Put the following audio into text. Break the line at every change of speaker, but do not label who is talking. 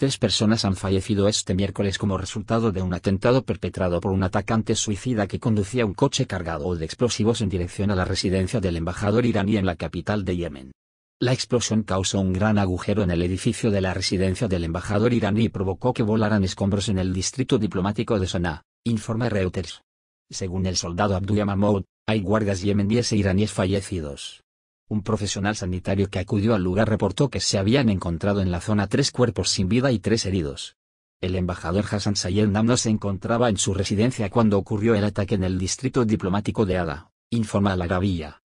Tres personas han fallecido este miércoles como resultado de un atentado perpetrado por un atacante suicida que conducía un coche cargado de explosivos en dirección a la residencia del embajador iraní en la capital de Yemen. La explosión causó un gran agujero en el edificio de la residencia del embajador iraní y provocó que volaran escombros en el distrito diplomático de Sanaa, informa Reuters. Según el soldado Abdullah Mahmoud, hay guardias yemeníes e iraníes fallecidos. Un profesional sanitario que acudió al lugar reportó que se habían encontrado en la zona tres cuerpos sin vida y tres heridos. El embajador Hassan Sayed Nam no se encontraba en su residencia cuando ocurrió el ataque en el distrito diplomático de Ada, informa la gravilla.